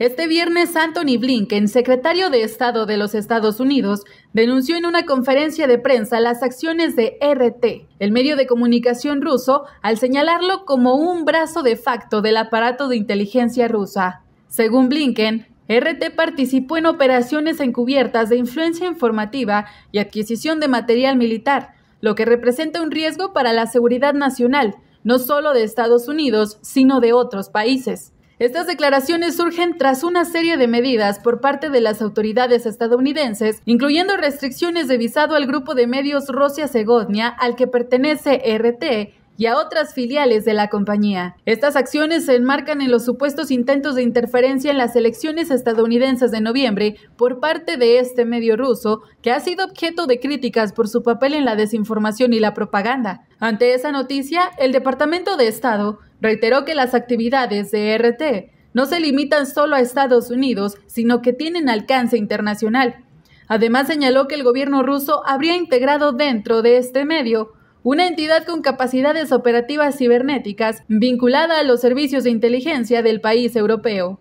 Este viernes, Anthony Blinken, secretario de Estado de los Estados Unidos, denunció en una conferencia de prensa las acciones de RT, el medio de comunicación ruso, al señalarlo como un brazo de facto del aparato de inteligencia rusa. Según Blinken, RT participó en operaciones encubiertas de influencia informativa y adquisición de material militar, lo que representa un riesgo para la seguridad nacional, no solo de Estados Unidos, sino de otros países. Estas declaraciones surgen tras una serie de medidas por parte de las autoridades estadounidenses, incluyendo restricciones de visado al grupo de medios Rosia Segodnia, al que pertenece RT, y a otras filiales de la compañía. Estas acciones se enmarcan en los supuestos intentos de interferencia en las elecciones estadounidenses de noviembre por parte de este medio ruso, que ha sido objeto de críticas por su papel en la desinformación y la propaganda. Ante esa noticia, el Departamento de Estado reiteró que las actividades de RT no se limitan solo a Estados Unidos, sino que tienen alcance internacional. Además señaló que el gobierno ruso habría integrado dentro de este medio una entidad con capacidades operativas cibernéticas vinculada a los servicios de inteligencia del país europeo.